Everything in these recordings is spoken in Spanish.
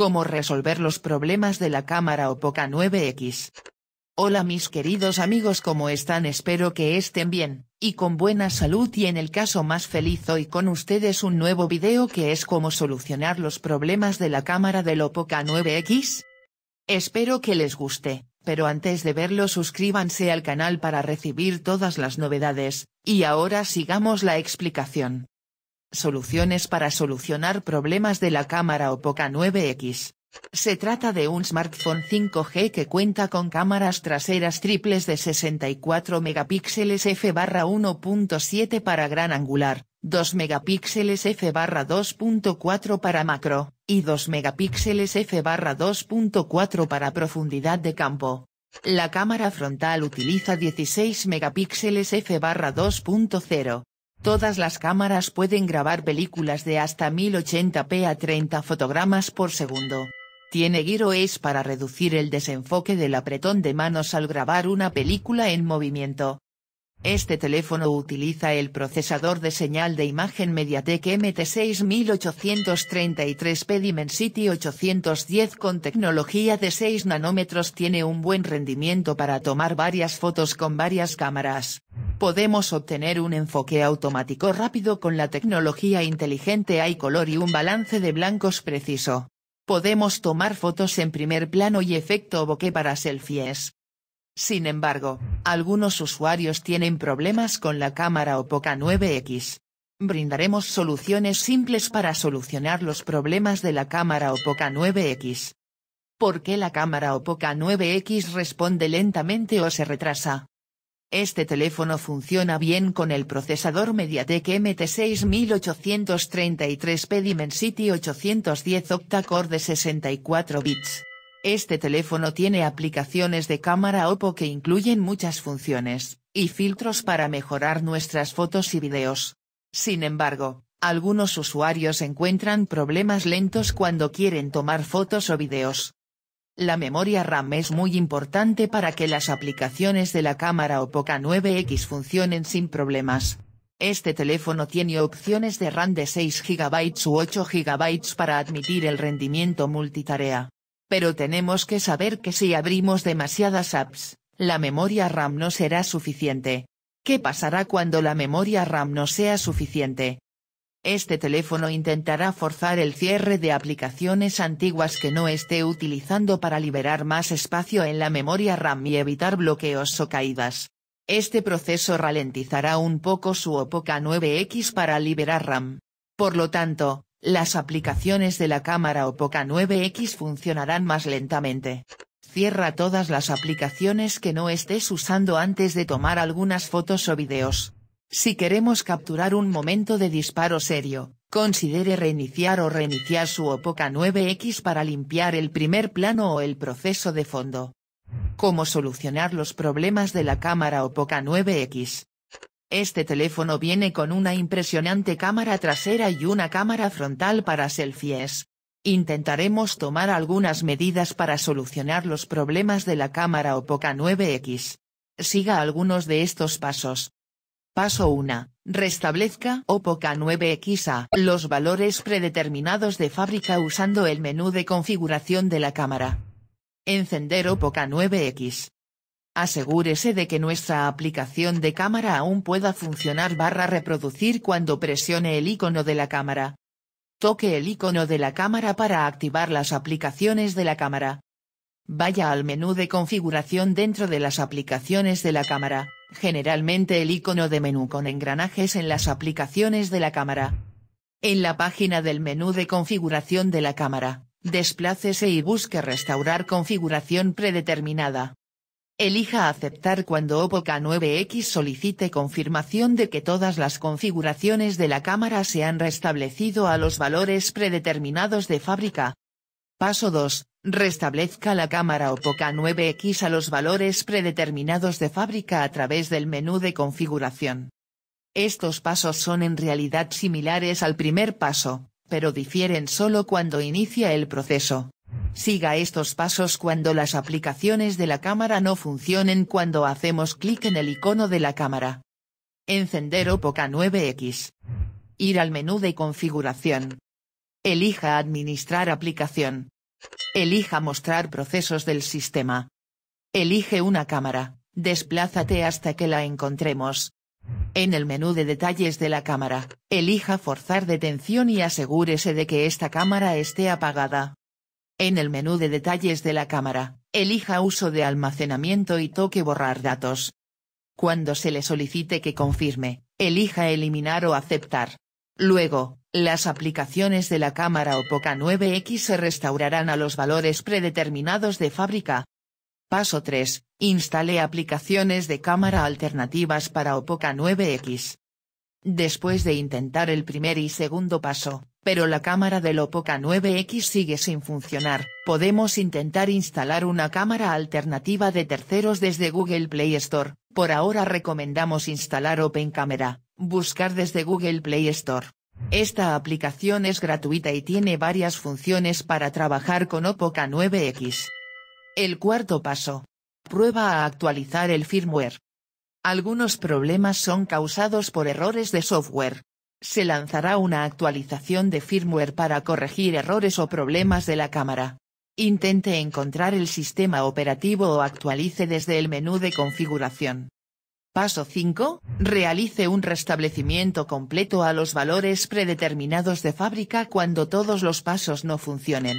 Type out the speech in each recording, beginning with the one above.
cómo resolver los problemas de la cámara Opoca 9X. Hola mis queridos amigos ¿cómo están? Espero que estén bien, y con buena salud y en el caso más feliz hoy con ustedes un nuevo video que es cómo solucionar los problemas de la cámara del Opoca 9X. Espero que les guste, pero antes de verlo suscríbanse al canal para recibir todas las novedades, y ahora sigamos la explicación. Soluciones para solucionar problemas de la cámara Opoca 9X. Se trata de un smartphone 5G que cuenta con cámaras traseras triples de 64 megapíxeles f/1.7 barra para gran angular, 2 megapíxeles f/2.4 barra para macro y 2 megapíxeles f/2.4 barra para profundidad de campo. La cámara frontal utiliza 16 megapíxeles f/2.0 barra Todas las cámaras pueden grabar películas de hasta 1080p a 30 fotogramas por segundo. Tiene giro es para reducir el desenfoque del apretón de manos al grabar una película en movimiento. Este teléfono utiliza el procesador de señal de imagen Mediatek MT6833P Dimensity 810 con tecnología de 6 nanómetros tiene un buen rendimiento para tomar varias fotos con varias cámaras. Podemos obtener un enfoque automático rápido con la tecnología inteligente hay color y un balance de blancos preciso. Podemos tomar fotos en primer plano y efecto bokeh para selfies. Sin embargo, algunos usuarios tienen problemas con la cámara Opoca 9X. Brindaremos soluciones simples para solucionar los problemas de la cámara Opoca 9X. ¿Por qué la cámara Opoca 9X responde lentamente o se retrasa? Este teléfono funciona bien con el procesador MediaTek MT6833P Dimensity 810 octa-core de 64 bits. Este teléfono tiene aplicaciones de cámara OPPO que incluyen muchas funciones, y filtros para mejorar nuestras fotos y videos. Sin embargo, algunos usuarios encuentran problemas lentos cuando quieren tomar fotos o videos. La memoria RAM es muy importante para que las aplicaciones de la cámara poca 9X funcionen sin problemas. Este teléfono tiene opciones de RAM de 6 GB u 8 GB para admitir el rendimiento multitarea. Pero tenemos que saber que si abrimos demasiadas apps, la memoria RAM no será suficiente. ¿Qué pasará cuando la memoria RAM no sea suficiente? Este teléfono intentará forzar el cierre de aplicaciones antiguas que no esté utilizando para liberar más espacio en la memoria RAM y evitar bloqueos o caídas. Este proceso ralentizará un poco su OPOCA 9X para liberar RAM. Por lo tanto, las aplicaciones de la cámara OPOCA 9X funcionarán más lentamente. Cierra todas las aplicaciones que no estés usando antes de tomar algunas fotos o videos. Si queremos capturar un momento de disparo serio, considere reiniciar o reiniciar su Opoca 9X para limpiar el primer plano o el proceso de fondo. Cómo solucionar los problemas de la cámara Opoca 9X. Este teléfono viene con una impresionante cámara trasera y una cámara frontal para selfies. Intentaremos tomar algunas medidas para solucionar los problemas de la cámara Opoca 9X. Siga algunos de estos pasos. Paso 1. Restablezca OPPO poca 9xa los valores predeterminados de fábrica usando el menú de configuración de la cámara. Encender OPOCA 9X. Asegúrese de que nuestra aplicación de cámara aún pueda funcionar barra reproducir cuando presione el icono de la cámara. Toque el icono de la cámara para activar las aplicaciones de la cámara. Vaya al menú de configuración dentro de las aplicaciones de la cámara generalmente el icono de menú con engranajes en las aplicaciones de la cámara. En la página del menú de configuración de la cámara, desplácese y busque Restaurar configuración predeterminada. Elija Aceptar cuando Oppo 9 x solicite confirmación de que todas las configuraciones de la cámara se han restablecido a los valores predeterminados de fábrica. Paso 2. Restablezca la cámara Opoca 9X a los valores predeterminados de fábrica a través del menú de configuración. Estos pasos son en realidad similares al primer paso, pero difieren solo cuando inicia el proceso. Siga estos pasos cuando las aplicaciones de la cámara no funcionen cuando hacemos clic en el icono de la cámara. Encender Opoca 9X. Ir al menú de configuración. Elija Administrar aplicación. Elija Mostrar procesos del sistema. Elige una cámara. Desplázate hasta que la encontremos. En el menú de detalles de la cámara, elija Forzar detención y asegúrese de que esta cámara esté apagada. En el menú de detalles de la cámara, elija Uso de almacenamiento y toque Borrar datos. Cuando se le solicite que confirme, elija Eliminar o Aceptar. Luego, las aplicaciones de la cámara Opoca 9X se restaurarán a los valores predeterminados de fábrica. Paso 3. Instale aplicaciones de cámara alternativas para Opoca 9X. Después de intentar el primer y segundo paso, pero la cámara del Opoca 9X sigue sin funcionar, podemos intentar instalar una cámara alternativa de terceros desde Google Play Store, por ahora recomendamos instalar Open Camera, Buscar desde Google Play Store. Esta aplicación es gratuita y tiene varias funciones para trabajar con k 9X. El cuarto paso. Prueba a actualizar el firmware. Algunos problemas son causados por errores de software. Se lanzará una actualización de firmware para corregir errores o problemas de la cámara. Intente encontrar el sistema operativo o actualice desde el menú de configuración. Paso 5. Realice un restablecimiento completo a los valores predeterminados de fábrica cuando todos los pasos no funcionen.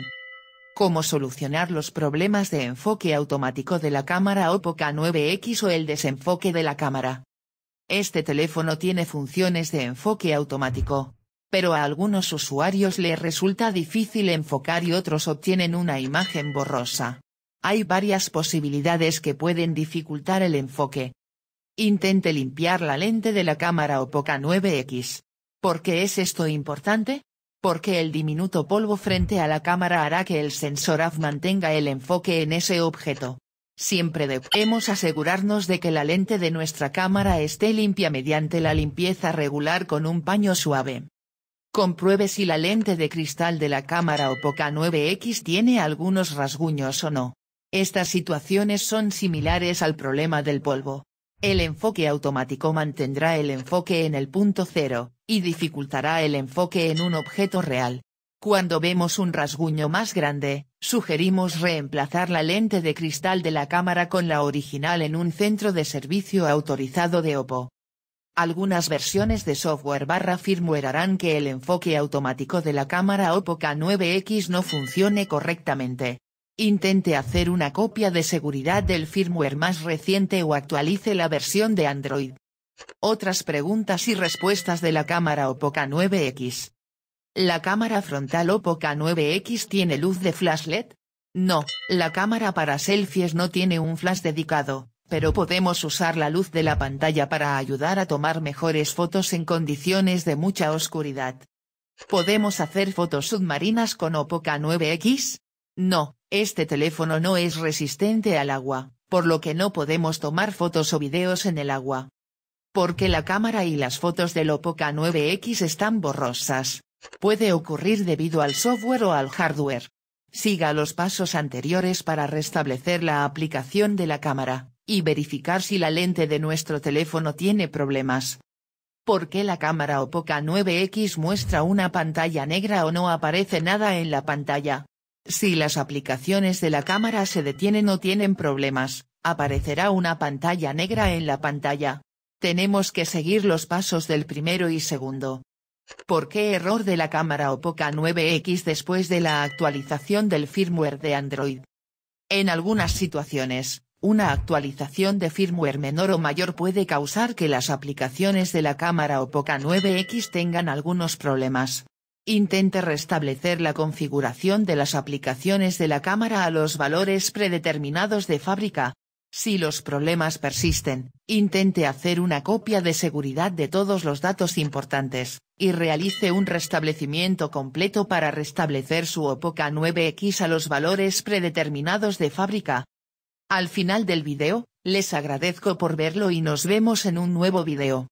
Cómo solucionar los problemas de enfoque automático de la cámara k 9X o el desenfoque de la cámara. Este teléfono tiene funciones de enfoque automático, pero a algunos usuarios le resulta difícil enfocar y otros obtienen una imagen borrosa. Hay varias posibilidades que pueden dificultar el enfoque. Intente limpiar la lente de la cámara k 9X. ¿Por qué es esto importante? Porque el diminuto polvo frente a la cámara hará que el sensor AF mantenga el enfoque en ese objeto. Siempre debemos asegurarnos de que la lente de nuestra cámara esté limpia mediante la limpieza regular con un paño suave. Compruebe si la lente de cristal de la cámara k 9X tiene algunos rasguños o no. Estas situaciones son similares al problema del polvo. El enfoque automático mantendrá el enfoque en el punto cero, y dificultará el enfoque en un objeto real. Cuando vemos un rasguño más grande, sugerimos reemplazar la lente de cristal de la cámara con la original en un centro de servicio autorizado de OPPO. Algunas versiones de software barra firmware harán que el enfoque automático de la cámara OPPO K9X no funcione correctamente, intente hacer una copia de seguridad del firmware más reciente o actualice la versión de Android. Otras preguntas y respuestas de la cámara OPPO 9 x ¿La cámara frontal OPPO 9 x tiene luz de flash LED? No, la cámara para selfies no tiene un flash dedicado, pero podemos usar la luz de la pantalla para ayudar a tomar mejores fotos en condiciones de mucha oscuridad. ¿Podemos hacer fotos submarinas con OPPO 9 x No, este teléfono no es resistente al agua, por lo que no podemos tomar fotos o videos en el agua. Porque la cámara y las fotos del Opoca 9X están borrosas. Puede ocurrir debido al software o al hardware. Siga los pasos anteriores para restablecer la aplicación de la cámara, y verificar si la lente de nuestro teléfono tiene problemas. ¿Por qué la cámara k 9X muestra una pantalla negra o no aparece nada en la pantalla? Si las aplicaciones de la cámara se detienen o tienen problemas, aparecerá una pantalla negra en la pantalla. Tenemos que seguir los pasos del primero y segundo. ¿Por qué error de la cámara poca 9X después de la actualización del firmware de Android? En algunas situaciones, una actualización de firmware menor o mayor puede causar que las aplicaciones de la cámara poca 9X tengan algunos problemas intente restablecer la configuración de las aplicaciones de la cámara a los valores predeterminados de fábrica. Si los problemas persisten, intente hacer una copia de seguridad de todos los datos importantes, y realice un restablecimiento completo para restablecer su OPOCA 9X a los valores predeterminados de fábrica. Al final del video, les agradezco por verlo y nos vemos en un nuevo video.